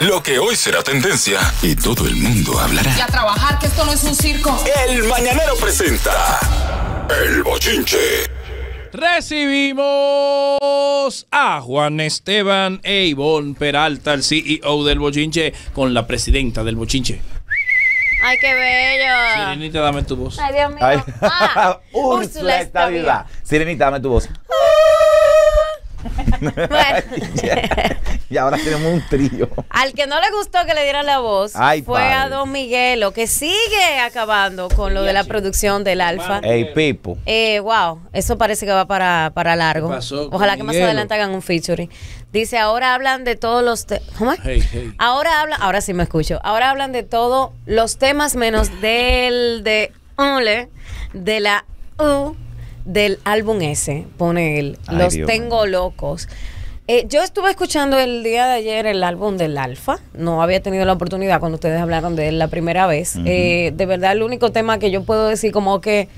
Lo que hoy será tendencia y todo el mundo hablará. Y a trabajar, que esto no es un circo. El Mañanero presenta El Bochinche. Recibimos a Juan Esteban e Peralta, el CEO del Bochinche, con la presidenta del Bochinche. Ay, qué bello. Sirenita, dame tu voz. Ay, Dios mío. Ah, Sirenita, dame tu voz. y ahora tenemos un trío. Al que no le gustó que le dieran la voz fue a Don Miguelo, que sigue acabando con lo de la producción del Alfa. Ey, Pipo. Eh, wow, eso parece que va para, largo. Ojalá que más adelante hagan un featuring. Dice, ahora hablan de todos los... Ahora habla. ahora sí me escucho. Ahora hablan de todos los temas menos del de... Ole, de la... U del álbum ese, pone él, Los Tengo Locos. Eh, yo estuve escuchando el día de ayer el álbum del Alfa. No había tenido la oportunidad cuando ustedes hablaron de él la primera vez. Eh, de verdad, el único tema que yo puedo decir como que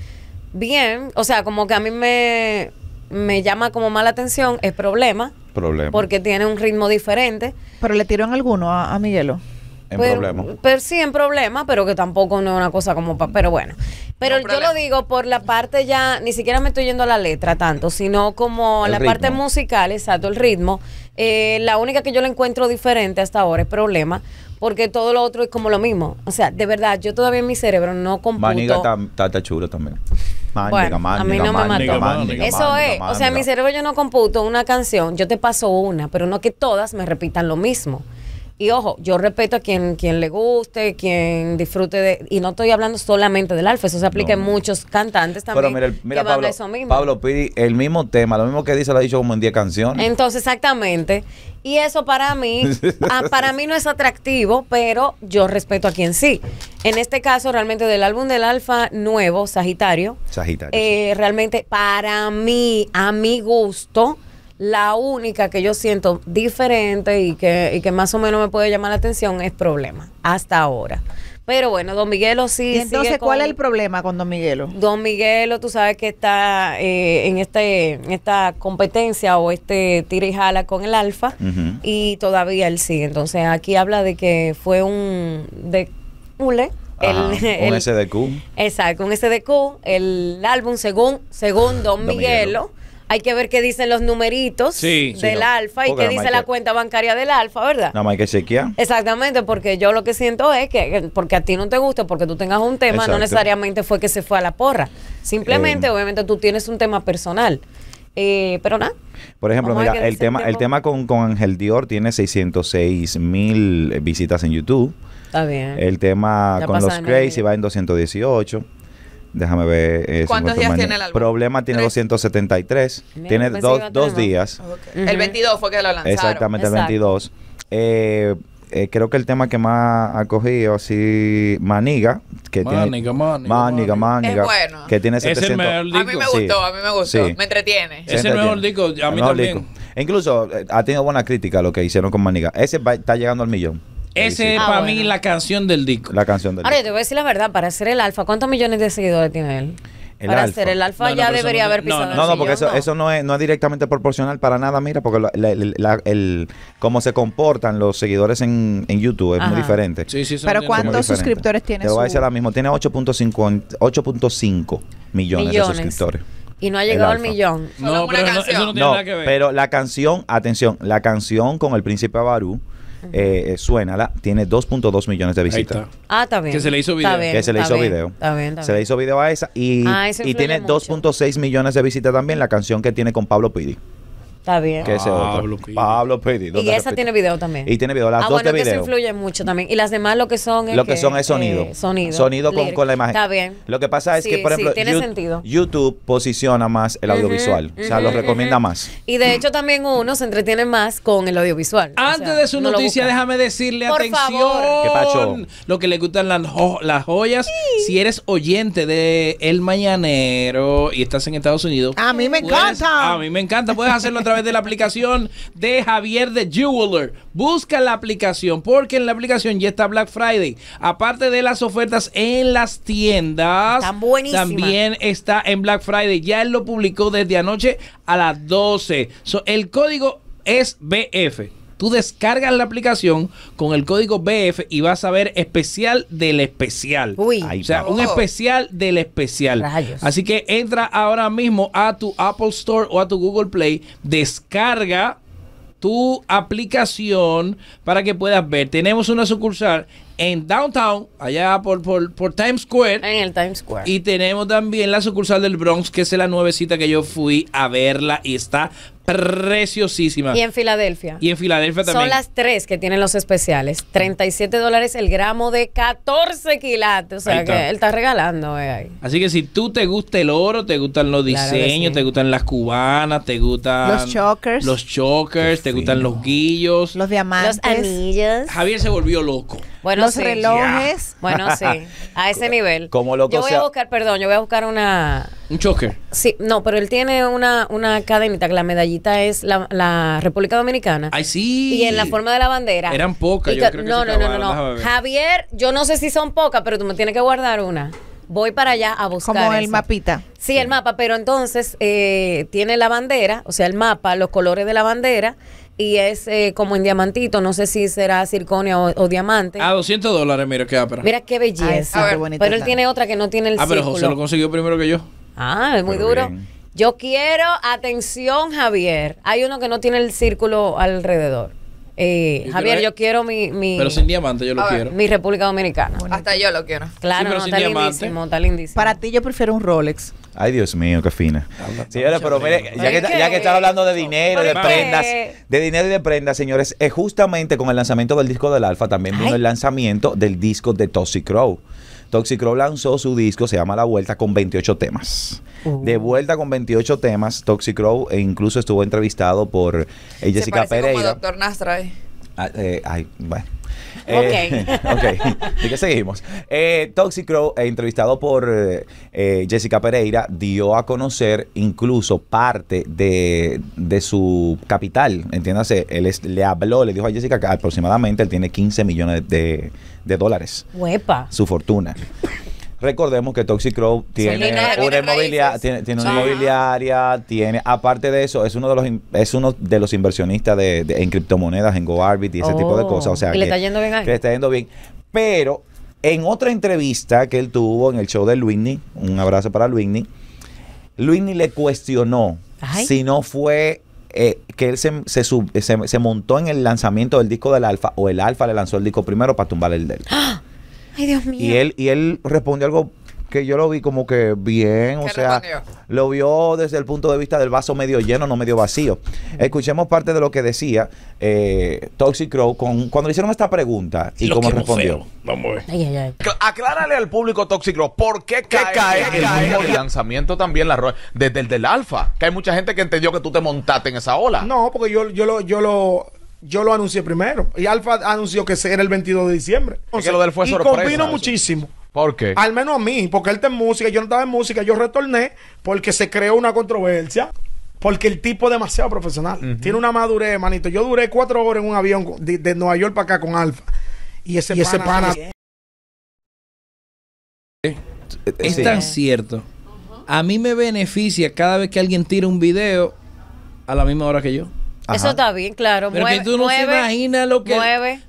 bien, o sea, como que a mí me, me llama como mala atención es problema. Problema. Porque tiene un ritmo diferente. Pero le tiró en alguno a, a Miguelo pero, pues, problema. Pues sí, en problema, pero que tampoco no es una cosa como. pero bueno. Pero yo lo digo por la parte ya, ni siquiera me estoy yendo a la letra tanto, sino como la parte musical, exacto, el ritmo. Eh, la única que yo la encuentro diferente hasta ahora es problema, porque todo lo otro es como lo mismo. O sea, de verdad, yo todavía en mi cerebro no computo. está chulo también. Bueno, a mí no me Eso es, o sea, mi cerebro yo no computo una canción, yo te paso una, pero no que todas me repitan lo mismo. Y ojo, yo respeto a quien, quien le guste, quien disfrute de. Y no estoy hablando solamente del alfa, eso se aplica en muchos cantantes también. Pero mira, Pablo, Piri, el mismo tema, lo mismo que dice, lo ha dicho como en 10 canciones. Entonces, exactamente. Y eso para mí, ah, para mí no es atractivo, pero yo respeto a quien sí. En este caso, realmente del álbum del Alfa nuevo, Sagitario. Sagitario. Eh, realmente, para mí, a mi gusto la única que yo siento diferente y que, y que más o menos me puede llamar la atención es problema, hasta ahora. Pero bueno, Don Miguelo sí. entonces, ¿cuál es el problema con Don Miguelo? Don Miguelo, tú sabes que está eh, en este esta competencia o este tira y jala con el Alfa y todavía él sigue. Entonces, aquí habla de que fue un de el, el, un SDQ. Exacto, un SDQ. El álbum, según, según Don, Miguelo hay que ver qué dicen los numeritos del alfa y qué dice la cuenta bancaria del alfa, ¿verdad? Nada más hay que chequear. Exactamente, porque yo lo que siento es que porque a ti no te gusta, porque tú tengas un tema, no necesariamente fue que se fue a la porra. Simplemente, eh. obviamente, tú tienes un tema personal. Eh, pero nada. Por ejemplo, mira, el tema, el tema con, con Ángel Dior tiene 606 mil visitas en YouTube. Está bien. El tema con los Crazy va en 218. Déjame ver. Eh, ¿Cuántos días tiene el álbum? Problema tiene 273. tiene dos, días. El 22 fue que lo lanzaron. Exactamente, el 22. Eh, eh, creo que el tema que más ha cogido así Maniga que maniga, tiene maniga, maniga, maniga, bueno. que tiene 700 es a mí me gustó a mí me gustó me entretiene es el mejor disco a mí también e incluso eh, ha tenido buena crítica lo que hicieron con Maniga ese va, está llegando al millón ese es ah, para mí la canción del disco. La canción del Ahora, te voy a decir la verdad, para ser el alfa, ¿cuántos millones de seguidores tiene él? para hacer ser el alfa ya debería haber pisado. No, no, no porque eso, eso no, es, no es directamente proporcional para nada, mira, porque el, cómo se comportan los seguidores en, en YouTube es muy diferente. Sí, sí, Pero ¿cuántos suscriptores tiene? Te voy a decir ahora mismo, tiene 8.5 millones, millones de suscriptores. Y no ha llegado al millón. No, pero, no, eso no tiene nada que ver. pero la canción, atención, la canción con el príncipe Barú eh, eh, suena tiene 2.2 millones de visitas. Ah, también Que se le hizo video. que se le hizo video. se le hizo video a esa y, ah, y tiene 2.6 millones de visitas también la canción que tiene con Pablo Pidi. Está bien. Pablo otro. y esa tiene video también. Y tiene video. Las ah, dos bueno, de que eso influye mucho también. Y las demás lo que son es Lo que, son es eh, sonido. sonido. Sonido con, la imagen. Está bien. Lo que pasa es que, por ejemplo, YouTube posiciona más el audiovisual. o sea, lo recomienda más. Y de hecho también uno se entretiene más con el audiovisual. Antes de su noticia, déjame decirle atención. Lo que le gustan las, las joyas. Si eres oyente de El Mañanero y estás en Estados Unidos. Ah, a mí me encanta. A mí me encanta. Puedes hacerlo otra vez de la aplicación de Javier de Jeweler. Busca la aplicación porque en la aplicación ya está Black Friday. Aparte de las ofertas en las tiendas, también está en Black Friday. Ya él lo publicó desde anoche a las 12. el código es BF. Tú descargas la aplicación con el código BF y vas a ver especial del especial. o sea, un especial del especial. Así que entra ahora mismo a tu Apple Store o a tu Google Play, descarga tu aplicación para que puedas ver. Tenemos una sucursal en Downtown, allá por, por, Times Square. En el Times Square. Y tenemos también la sucursal del Bronx, que es la nuevecita que yo fui a verla y está preciosísima. Y en Filadelfia. Y en Filadelfia también. Son las tres que tienen los especiales. 37 dólares el gramo de 14 quilates. O sea, que él está regalando. Eh, ahí. Así que si tú te gusta el oro, te gustan los diseños, te gustan las cubanas, te gustan... Los chokers. Los chokers, te gustan los guillos. Los diamantes. Los anillos. Javier se volvió loco. Bueno, los relojes. Bueno, sí, a ese nivel. Como yo voy a buscar, perdón, yo voy a buscar una... Un choque. Sí, no, pero él tiene una, una cadenita, que la medallita es la, República Dominicana. Ay, sí. Y en la forma de la bandera. Eran pocas, yo creo No, no, no, no, no. Javier, yo no sé si son pocas, pero tú me tienes que guardar una voy para allá a buscar. Como el mapita. Sí, el mapa, pero entonces eh, tiene la bandera, o sea, el mapa, los colores de la bandera y es eh, como en diamantito, no sé si será circonia o, diamante. Ah, 200 dólares, mira qué Mira qué belleza. pero él tiene otra que no tiene el círculo. Ah, pero José lo consiguió primero que yo. Ah, es muy duro. Yo quiero, atención Javier, hay uno que no tiene el círculo alrededor. Eh, Javier, yo quiero mi, mi, Pero sin diamante yo lo quiero. mi República Dominicana. Hasta yo lo quiero. Claro, sin diamante. lindísimo, está lindísimo. Para ti yo prefiero un Rolex. Ay, Dios mío, qué fina. Señores, pero mire, ya que, ya hablando de dinero, de prendas, de dinero y de prendas, señores, es justamente con el lanzamiento del disco del Alfa también vino el lanzamiento del disco de Toxic Crow. Toxic Crow lanzó su disco, se llama La Vuelta, con 28 temas. Uh. De vuelta con 28 temas, Toxic Crow e incluso estuvo entrevistado por eh, Jessica se Pereira. Como Doctor Nastra, eh. Ah, eh, ay, bueno. Eh, okay. ok. seguimos? Eh, eh, entrevistado por eh, Jessica Pereira, dio a conocer incluso parte de, de su capital. Entiéndase, él le habló, le dijo a Jessica que aproximadamente él tiene 15 millones de, de dólares. Huepa. Su fortuna. Recordemos que Toxic Crow tiene una, inmobiliaria, tiene, inmobiliaria, aparte de eso, es uno de los es uno de los inversionistas de, en criptomonedas, en GoArbit y ese tipo de oh. cosas. O sea, que le está yendo bien Pero en otra entrevista que él tuvo en el show de Luigny un abrazo para Luigny Luigny le cuestionó si no fue eh, que él se, se, montó en el lanzamiento del disco del Alfa o el Alfa le lanzó el disco primero para tumbar el del. ¡Ah! Y él, y él respondió algo que yo lo vi como que bien, o sea, lo vio desde el punto de vista del vaso medio lleno, no medio vacío. Escuchemos parte de lo que decía eh, Toxic con, cuando le hicieron esta pregunta y cómo respondió. Vamos Aclárale al público Toxic ¿por qué cae, el lanzamiento también la desde el del alfa? Que hay mucha gente que entendió que tú te montaste en esa ola. No, porque yo, yo lo, yo lo yo lo anuncié primero. Y Alfa anunció que era el 22 de diciembre. lo del fue y combino muchísimo. ¿Por qué? Al menos a mí, porque él está en música, yo no estaba en música, yo retorné porque se creó una controversia. Porque el tipo es demasiado profesional. Tiene una madurez, manito. Yo duré cuatro horas en un avión de, Nueva York para acá con Alfa. Y ese pana. Eh, es tan cierto. A mí me beneficia cada vez que alguien tira un video a la misma hora que yo. Eso está bien, claro. Pero mueve, tú no imaginas lo que,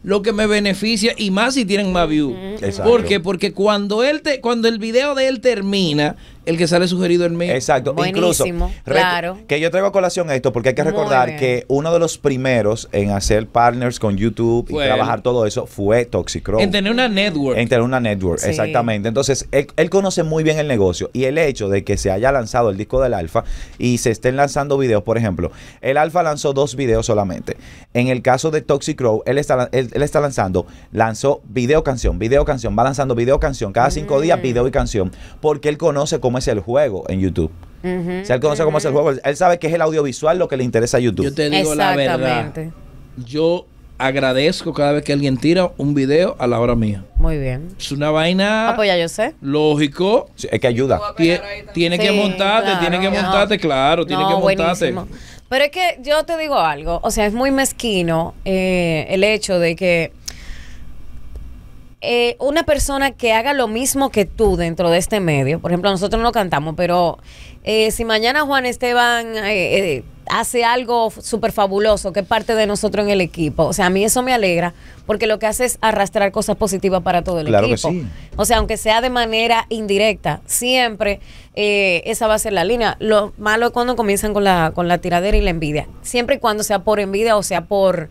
lo que me beneficia y más si tienen más views. Mm. Porque, porque cuando él te, cuando el video de él termina, el que sale sugerido en mí. Exacto. E incluso, claro. Que yo traigo a colación esto porque hay que recordar que uno de los primeros en hacer partners con YouTube y trabajar todo eso fue Toxic En tener una network. En tener una network, exactamente. Entonces, él, conoce muy bien el negocio y el hecho de que se haya lanzado el disco del Alfa y se estén lanzando videos, por ejemplo, el Alfa lanzó dos videos solamente. En el caso de Toxic crow él está, él, está lanzando, lanzó video canción, video canción, va lanzando video canción, cada cinco días mm. video y canción, porque él conoce cómo el juego en YouTube. si él conoce cómo es el juego, él sabe que es el audiovisual lo que le interesa a YouTube. Yo te digo la verdad. Yo agradezco cada vez que alguien tira un video a la hora mía. Muy bien. Es una vaina. Ah, pues yo sé. Lógico. es que ayuda. tiene que montarte, tiene que montarte, claro, tiene que montarte. Pero es que yo te digo algo, o sea, es muy mezquino eh, el hecho de que eh, una persona que haga lo mismo que tú dentro de este medio, por ejemplo, nosotros no cantamos, pero eh, si mañana Juan Esteban eh, hace algo súper fabuloso, que es parte de nosotros en el equipo, o sea, a mí eso me alegra, porque lo que hace es arrastrar cosas positivas para todo el claro equipo. Que O sea, aunque sea de manera indirecta, siempre esa va a ser la línea. Lo malo es cuando comienzan con la, con la tiradera y la envidia, siempre y cuando sea por envidia o sea por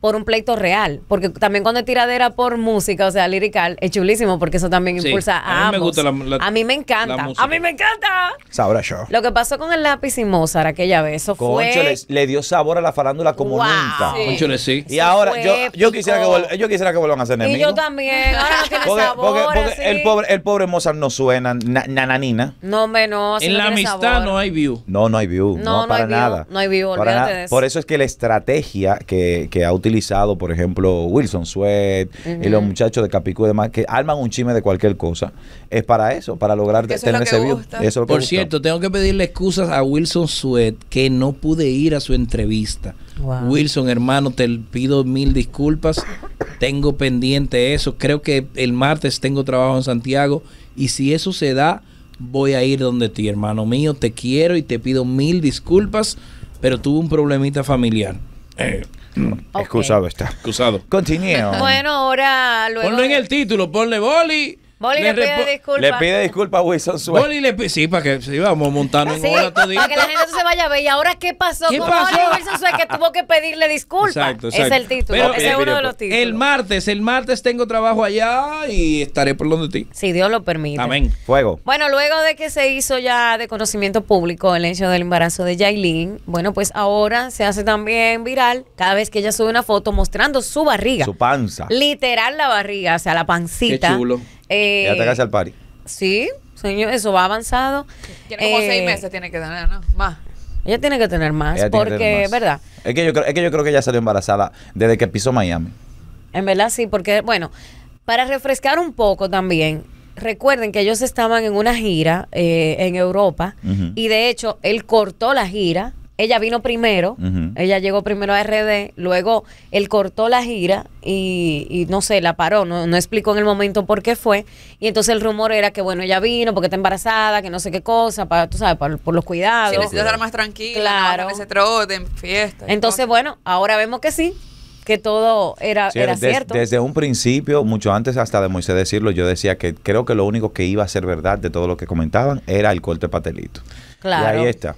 por un pleito real. Porque también cuando es tiradera por música, o sea, lirical, es chulísimo porque eso también impulsa a, a mí Me gusta la, a mí me encanta. A mí me encanta. Sabrá yo. Lo que pasó con el lápiz y Mozart aquella vez, eso fue... le dio sabor a la farándula como nunca. Sí. sí. Y ahora yo, yo, quisiera que yo quisiera que vuelvan a ser enemigos. Y yo también. Ahora tiene porque, sabor. Porque, El, pobre, el pobre Mozart no suena nananina. hombre no, menos. en la amistad no hay view. No, no hay view. No, no, para hay view. nada. No hay view, olvídate de Por eso es que la estrategia que, que ha utilizado utilizado, por ejemplo, Wilson Sweat y eh, los muchachos de Capicú y demás, que arman un chisme de cualquier cosa, es para eso, para lograr tener ese view. por cierto, tengo que pedirle excusas a Wilson Sweat que no pude ir a su entrevista. Wilson, hermano, te pido mil disculpas. Tengo pendiente eso. Creo que el martes tengo trabajo en Santiago y si eso se da, voy a ir donde ti, hermano mío. Te quiero y te pido mil disculpas, pero tuve un problemita familiar. Eh, Mm, excusado está. Excusado. Continúo. Bueno, ahora luego. ponlo en el título, ponle boli Molly le, pide disculpas. Le pide disculpas a Wilson Suárez. le pide, sí, para que sí, vamos montando ah, en hola hora todo Para que la gente se vaya a ver. ¿Y ahora qué pasó con pasó? Wilson Suárez que tuvo que pedirle disculpas? Exacto, exacto. Es el título, ese es uno de los títulos. El martes, el martes tengo trabajo allá y estaré por donde ti. Si Dios lo permite. Amén. Fuego. Bueno, luego de que se hizo ya de conocimiento público el hecho del embarazo de jaylin bueno, pues ahora se hace también viral cada vez que ella sube una foto mostrando su barriga. Su panza. Literal la barriga, o sea, la pancita. Qué chulo ya eh, te casi al pari. Sí, señor, eso va avanzado. Tiene como seis eh, meses, tiene que tener, ¿no? Más. Ella tiene que tener más, porque, es ¿verdad? Es que, yo creo, es que yo creo que ella salió embarazada desde que pisó Miami. En verdad, sí, porque, bueno, para refrescar un poco también, recuerden que ellos estaban en una gira eh, en Europa y de hecho él cortó la gira ella vino primero, ella llegó primero a RD, luego él cortó la gira y, no sé, la paró, no, no, explicó en el momento por qué fue. Y entonces el rumor era que, bueno, ella vino porque está embarazada, que no sé qué cosa, para, tú sabes, por los cuidados. Si necesitas estar más tranquila, claro. fiesta. Entonces, bueno, ahora vemos que sí, que todo era, era cierto. Desde un principio, mucho antes hasta de Moisés decirlo, yo decía que creo que lo único que iba a ser verdad de todo lo que comentaban era el corte patelito. Claro. Y ahí está.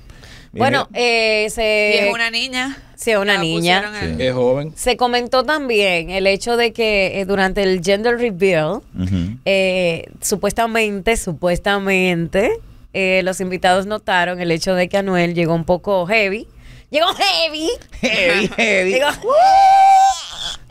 Bueno, eh, se... Y es una niña. Sí, es una niña. Es joven. Se comentó también el hecho de que eh, durante el gender reveal, eh, supuestamente, supuestamente, los invitados notaron el hecho de que Anuel llegó un poco heavy. Llegó heavy. Heavy, heavy.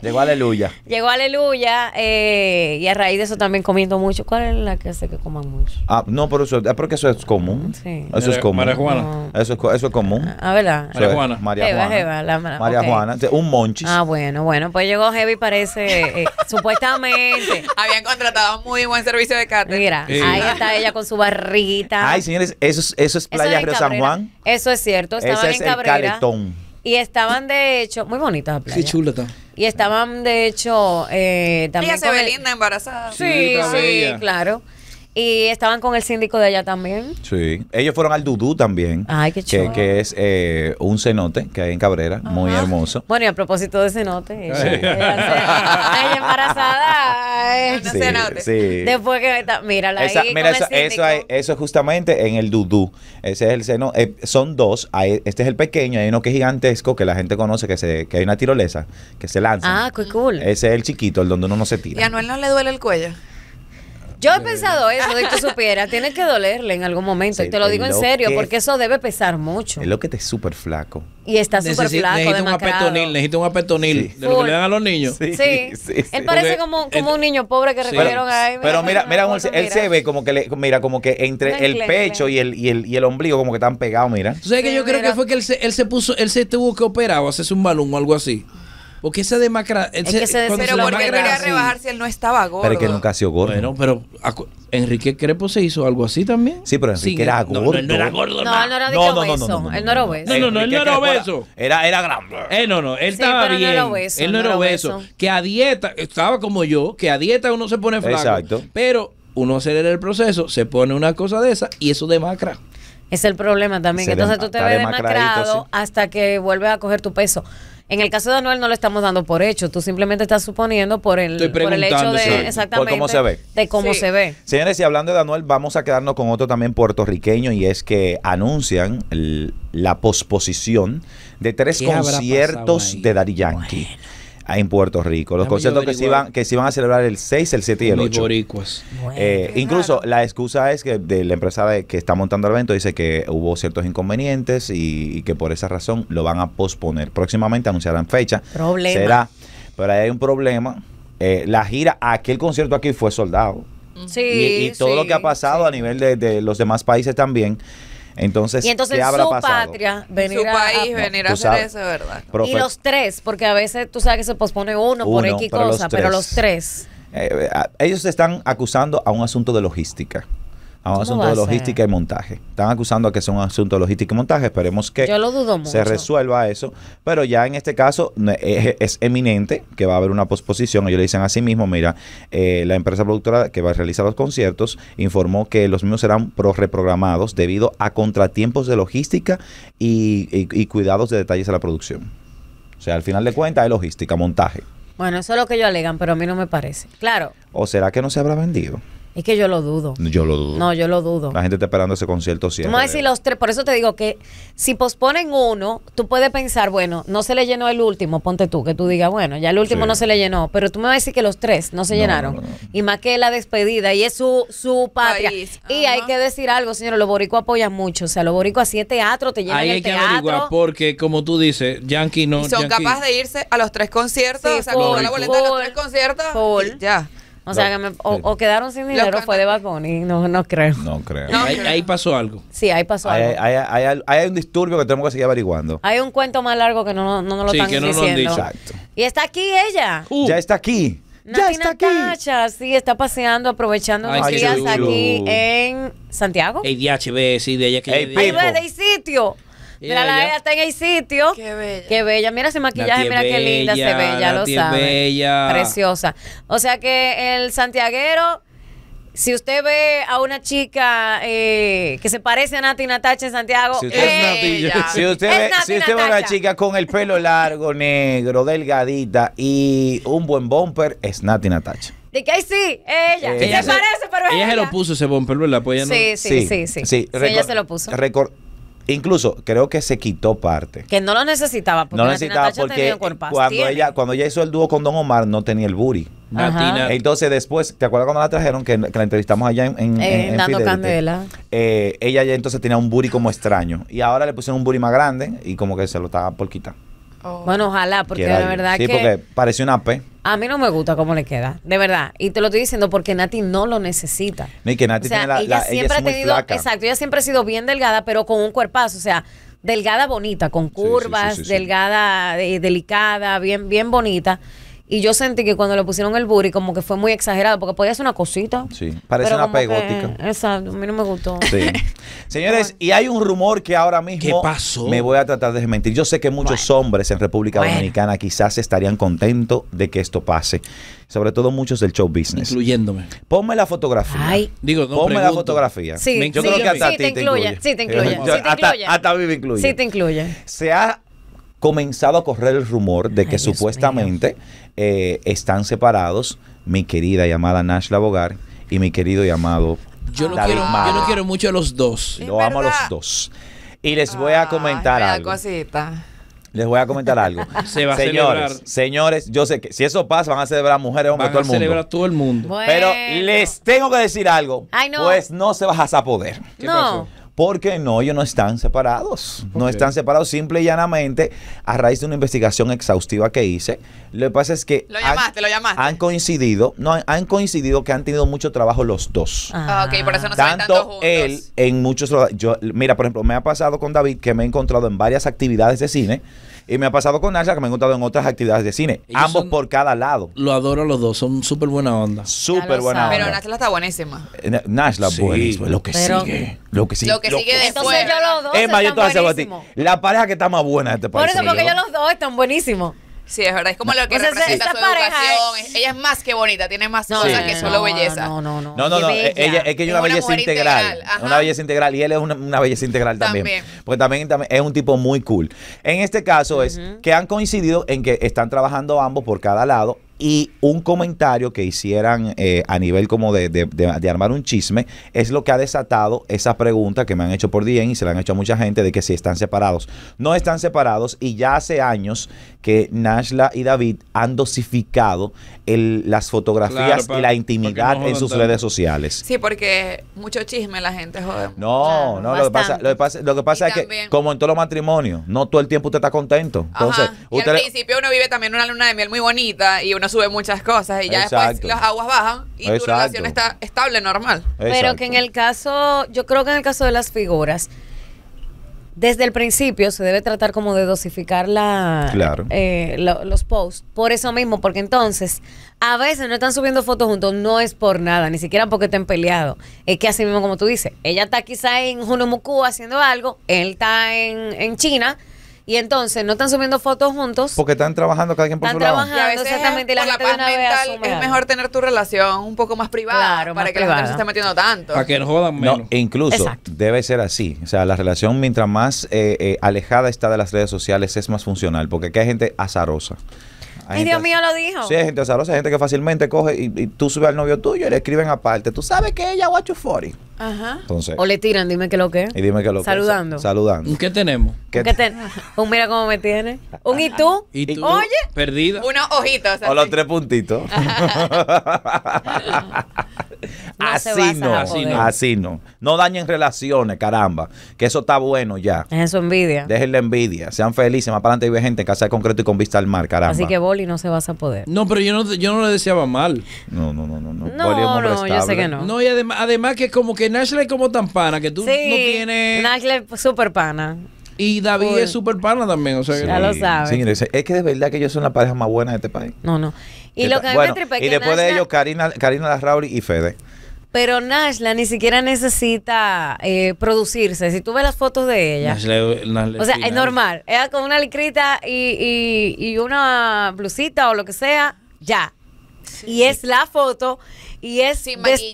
Llegó Aleluya. Llegó Aleluya. Eh, y a raíz de eso también comiendo mucho. ¿Cuál es la que hace que coman mucho? Ah, no, pero eso, ah, porque eso es común. Eso es común. María Juana. Eso, es, eso es común. Ah, ah ¿verdad? María Juana. María Juana. María Un monchis. Ah, bueno, bueno. Pues llegó Heavy, parece, eh, eh, supuestamente. Habían contratado muy buen servicio de cátedra. Mira, ahí está ella con su barriguita. Ay, señores, eso, es, eso es Playa eso Río San Juan. Eso es cierto. Estaban Ese es en Cabrera. El Y estaban, de hecho, muy bonitas sí, chula está. Y estaban, de hecho, eh, también. Ella se ve linda, embarazada. sí, sí claro. Y estaban con el síndico de allá también. Sí. Ellos fueron al Dudú también. Ay, Que, es eh, un cenote que hay en Cabrera, muy hermoso. Bueno, y a propósito de cenote, ella, embarazada. cenote. Sí. Después que mírala mira, eso, eso, eso, es justamente en el Dudú. Ese es el cenote. Eh, son dos. este es el pequeño. Hay uno que es gigantesco que la gente conoce, que, se, que hay una tirolesa que se lanza. Ah, cool. Ese es el chiquito, el donde uno no se tira. Y a Noel no le duele el cuello. Yo he eh, pensado eso de que supiera. tiene que dolerle en algún momento. y te lo digo en serio, porque eso debe pesar mucho. Es lo que te súper flaco. Y está súper flaco. Necesita un apetonil, necesita un apetonil de lo que le dan a los niños. Sí, él parece como, un niño pobre que recogieron él. Pero mira, mira, él, se ve como que mira, como que entre el pecho Y, el, y, el, y el ombligo, como que están pegados, mira. Tú sabes que yo creo que fue que él se, él se puso, él se tuvo que operar o hacerse un balón o algo así. Porque esa demacra... Es que se quería rebajar si él no estaba gordo? Pero que nunca ha sido gordo. Bueno, pero Enrique Crepo se hizo algo así también. Sí, pero Enrique era gordo. No, no, él no era gordo. No, no era de no, No, no, él no era obeso. No, no, no, él no era obeso. Era, era grande. Eh, no, no, él estaba bien. No era obeso, él no era obeso. Que a dieta, estaba como yo, que a dieta uno se pone flaco. Exacto. Pero uno acelera el proceso, se pone una cosa de esa y eso demacra. Es el problema también. Entonces tú te ves demacrado hasta que vuelves a coger tu peso. En el caso de Anuel no lo estamos dando por hecho, tú simplemente estás suponiendo por el, por el hecho de exactamente cómo se ve. De cómo se ve. Señores, y hablando de Anuel, vamos a quedarnos con otro también puertorriqueño y es que anuncian la posposición de tres conciertos de Daddy Yankee. Ah, en Puerto Rico. Los conciertos que se, iban, que se iban a celebrar el 6, el 7 y el 8. Eh, incluso la excusa es que de la empresa que está montando el evento dice que hubo ciertos inconvenientes y, que por esa razón lo van a posponer. Próximamente anunciarán fecha. Problema. Será. Pero ahí hay un problema. Eh, la gira, aquel concierto aquí fue soldado. Sí, y, y, todo lo que ha pasado a nivel de, los demás países también. Entonces, y entonces su patria, su país, venir a hacer eso, ¿verdad? y los tres, porque a veces tú sabes que se pospone uno, por X cosa, pero los tres. Eh, eh, ellos se están acusando a un asunto de logística a un asunto de logística y montaje. Están acusando a que son un asunto de logística y montaje. Esperemos que se resuelva eso. Pero ya en este caso es, eminente que va a haber una posposición. Ellos le dicen a sí mismo, mira, eh, la empresa productora que va a realizar los conciertos informó que los mismos serán reprogramados debido a contratiempos de logística y, cuidados de detalles a la producción. O sea, al final de cuentas Hay logística, montaje. Bueno, eso es lo que ellos alegan, pero a mí no me parece. Claro. ¿O será que no se habrá vendido? Es que yo lo dudo. Yo lo dudo. No, yo lo dudo. La gente está esperando ese concierto siempre. Vamos a decir los tres, por eso te digo que si posponen uno, tú puedes pensar, bueno, no se le llenó el último, ponte tú, que tú digas, bueno, ya el último no se le llenó, pero tú me vas a decir que los tres no se llenaron. Y más que la despedida, y es su, su patria. Y hay que decir algo, señor, los boricuas apoyan mucho, o sea, los boricuas así es teatro, te llenan Ahí hay que decir porque como tú dices, Yankee no... son capaces de irse a los tres conciertos, sí, o sea, boleta los tres conciertos, ya. O sea, que me, o, quedaron sin dinero fue de Bad y no, no creo. No creo. ahí, pasó algo. Sí, ahí pasó hay, algo. Hay, hay, un disturbio que tenemos que seguir averiguando. Hay un cuento más largo que no, no, no lo sí, están que no diciendo. Lo han dicho. Exacto. Y está aquí ella. Uh. Ya está aquí. ya está aquí. sí, está paseando, aprovechando los días aquí en Santiago. Hay DHB, sí, de ella que... hay sitio. Mira, la ella está en el sitio. Qué bella. Qué bella. Mira ese maquillaje, mira qué linda se ve, ya lo sabe. Bella. Preciosa. O sea que el santiaguero. Si usted ve a una chica eh, que se parece a Nati Natacha en Santiago, si usted, Si usted, ve, si usted ve a una chica con el pelo largo, negro, delgadita y un buen bumper, es Nati Natacha. De que ahí sí, ella. Eh, ella se, parece, pero ella. Ella se lo puso ese bumper, ¿verdad? Pues ella no... sí, sí, sí, sí, sí. sí. ella se lo puso. Record Incluso creo que se quitó parte. Que no lo necesitaba. Porque no necesitaba porque cuando ella, cuando ella hizo el dúo con Don Omar no tenía el booty. Entonces después, ¿te acuerdas cuando la trajeron? Que, la entrevistamos allá en, en, eh, Candela. Eh, ella ya entonces tenía un booty como extraño. Y ahora le pusieron un booty más grande y como que se lo estaba por quitar. Oh. Bueno, ojalá, porque la verdad que. Sí, porque parece una P. A mí no me gusta cómo le queda, de verdad. Y te lo estoy diciendo porque Nati no lo necesita. ni que Nati sea, ella siempre ha exacto, ella siempre ha sido bien delgada, pero con un cuerpazo, o sea, delgada bonita, con curvas, delgada, y eh, delicada, bien, bien bonita. Y yo sentí que cuando le pusieron el booty, como que fue muy exagerado, porque podía ser una cosita. Sí, parece una pegótica. exacto, a mí no me gustó. Sí. Señores, y hay un rumor que ahora mismo. Me voy a tratar de desmentir. Yo sé que muchos hombres en República Dominicana quizás estarían contentos de que esto pase. Sobre todo muchos del show business. Incluyéndome. Ponme la fotografía. Ay. Digo, no Ponme la fotografía. Sí, yo creo que hasta sí, te incluye. Sí, te incluye. Hasta, hasta a mí me incluye. Sí, te incluye. Se ha comenzado a correr el rumor de que supuestamente eh, están separados mi querida y amada Nash Labogar y mi querido y amado yo lo, quiero, yo lo quiero mucho a los dos. Lo amo a los dos. Y les voy a comentar algo. Les voy a comentar algo. Se va señores, a celebrar. señores, yo sé que si eso pasa, van a celebrar mujeres, hombres, todo el mundo. a celebrar todo el mundo. Pero les tengo que decir algo. Pues no se vas a poder. no. Porque no, ellos no están separados. No están separados. Simple y llanamente, a raíz de una investigación exhaustiva que hice, lo que pasa es que. Lo llamaste, han, lo llamaste. Han coincidido, no, han coincidido que han tenido mucho trabajo los dos. Ah, ok, por eso no tanto, tanto juntos. él en muchos. Yo, mira, por ejemplo, me ha pasado con David que me he encontrado en varias actividades de cine y me ha pasado con Nashla que me he encontrado en otras actividades de cine. ambos por cada lado. Lo adoro los dos, son súper buena onda. Súper buena onda. Pero Nashla está buenísima. Eh, Nashla, sí, buenísima. Lo que sigue. Lo que sigue. que Entonces yo los dos. Es más, yo estoy voy La pareja que está más buena de este país. Por eso, porque yo los dos están buenísimos. Sí, es verdad. Es como lo que representa su educación. Ella es más que bonita, tiene más cosas que solo belleza. No, no, no. No, no, e- Ella, es que ella es una, belleza integral. Una belleza integral. Y él es una, belleza integral también. Porque también, es un tipo muy cool. En este caso es que han coincidido en que están trabajando ambos por cada lado y un comentario que hicieran eh, a nivel como de, armar un chisme es lo que ha desatado esa pregunta que me han hecho por DM y se la han hecho a mucha gente de que si están separados. No están separados y ya hace años que Nashla y David han dosificado el, las fotografías y la intimidad en sus redes sociales. Sí, porque mucho chisme la gente jode. No, no, lo que, pasa, lo que pasa, es que como en todos los matrimonios, no todo el tiempo usted está contento. Entonces, al principio uno vive también una luna de miel muy bonita y uno sube muchas cosas y ya después las aguas bajan y tu relación está estable, normal. Pero que en el caso, yo creo que en el caso de las figuras, desde el principio se debe tratar como de dosificar la, eh, los posts. Por eso mismo, porque entonces a veces no están subiendo fotos juntos, no es por nada, ni siquiera porque estén peleado Es que así mismo como tú dices, ella está quizá en Hunumuku haciendo algo, él está en, en China y entonces no están subiendo fotos juntos. Porque están trabajando cada quien por su lado. a veces exactamente. Y la, paz mental es mejor tener tu relación un poco más privada para que la gente no se esté metiendo tanto. Para que no jodan menos. No, incluso debe ser así. O sea, la relación mientras más eh, eh, alejada está de las redes sociales es más funcional. Porque aquí hay gente azarosa y Dios mío, lo dijo. Sí, hay gente azarosa, hay gente que fácilmente coge y, tú subes al novio tuyo y le escriben aparte. Tú sabes que ella watch Fori. Ajá. Entonces, o le tiran, dime que lo que. Y dime que lo saludando. que. Saludando. Saludando. ¿Qué tenemos? ¿Qué tenemos un mira cómo me tiene. Un y tú. ¿Y tú? Oye. Perdida. Unos ojitos. O los tres puntitos. así, no, así no, así no. No dañen relaciones, caramba. Que eso está bueno ya. su envidia. Dejen la envidia. Sean felices. Más para adelante vive gente en casa concreto y con vista al mar, caramba. Así que boli y no se vas a poder. No, pero yo no, yo no le deseaba mal. No, no, no, no. No, no, no yo sé que no. No, y además, además que como que Nashley es como tan pana, que tú no tienes... Nashley es súper pana. Y David es súper pana también, o sea Ya lo sabes. Señores, es que de verdad que ellos son la pareja más buena de este país. No, no. Y lo que bueno, Y después de ellos, Karina, Karina Larrauri y Fede. Pero Nashla ni siquiera necesita eh, producirse. Si tú ves las fotos de ella. o sea, es normal. Ella con una licrita y, una blusita o lo que sea, ya. Y es la foto y es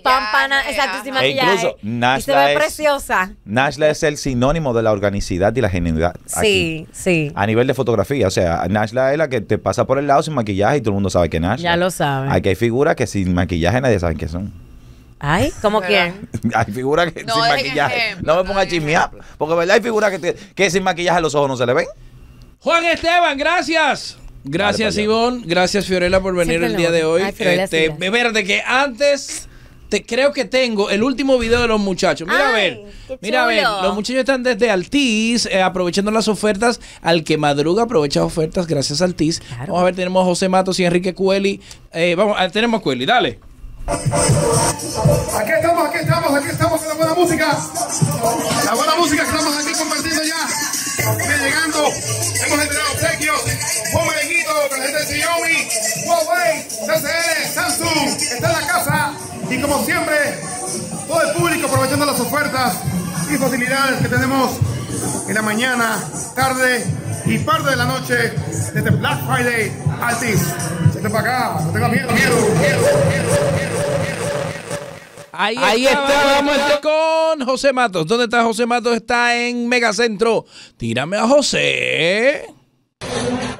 pampana exacto, sin maquillaje. Nashla y se ve es, preciosa. Nashla es el sinónimo de la organicidad y la genialidad. Sí, sí. A nivel de fotografía, o sea, Nashla es la que te pasa por el lado sin maquillaje y todo el mundo sabe que es Nashla. Ya lo sabe. Aquí hay figuras que sin maquillaje nadie sabe que son. Ay, ¿cómo quién? Hay figuras sin maquillaje. no me ponga a chismear. Porque verdad hay figuras que, sin maquillaje los ojos no se le ven. Juan Esteban, gracias. Gracias, Ivonne. Gracias, Fiorella, por venir el día de hoy. este, verde, que antes te, creo que tengo el último video de los muchachos. Mira a ver. Mira a ver. Los muchachos están desde Altiz, eh, aprovechando las ofertas. Al que madruga aprovecha ofertas gracias a Altiz. Vamos a ver, tenemos a José Matos y Enrique Cueli. Eh, vamos, eh, tenemos a Cueli, dale. Aquí estamos, aquí estamos, aquí estamos con la buena música. La buena música que estamos aquí compartiendo ya. llegando. Hemos entregado obsequios. Un con la gente de Xiaomi, Huawei, TCL, Samsung. Está en la casa. Y como siempre, todo el público aprovechando las ofertas y facilidades que tenemos en la mañana, tarde y parte de la noche desde este Black Friday Altis para acá, miedo, Ahí, Ahí está, con José Matos. ¿Dónde está José Matos? Está en Megacentro. Tírame a José.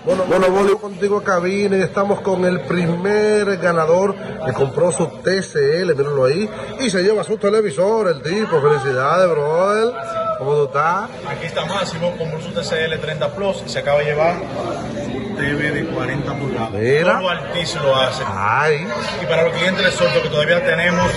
Bueno, bueno, voy contigo a cabina y estamos con el primer ganador que compró su TCL, mírenlo ahí, y se lleva su televisor, el tipo, felicidades, brother. ¿Cómo tú estás? Aquí está Máximo con consulta TCL 30 Plus y se acaba de llevar un TV de 40 pulgadas. Mira. Todo Altiz lo hace. Ay. Y para los clientes les suelto que todavía tenemos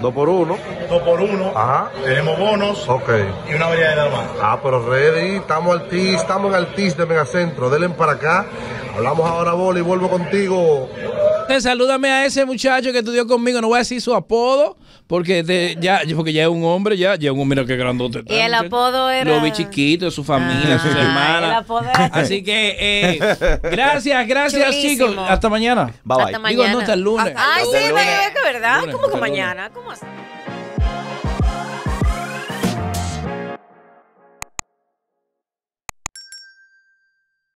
2 por 1 Dos por uno, Ajá. Tenemos bonos. Ok. Y una variedad de más. Ah, pero ready. Estamos TIS, estamos en TIS de Megacentro. Delen para acá. Hablamos ahora, Boli. Vuelvo contigo salúdame a ese muchacho que estudió conmigo. No voy a decir su apodo, porque ya porque ya es un hombre, ya, ya es un hombre que grandote. Y ah, el apodo era. Lo vi chiquito, su familia, su hermana. Así que, eh, gracias, gracias, chicos. Hasta mañana. Bye, bye. Hasta mañana. Digo, no, hasta el lunes. Ay, sí, Que ¿verdad? ¿Cómo que mañana? ¿Cómo así?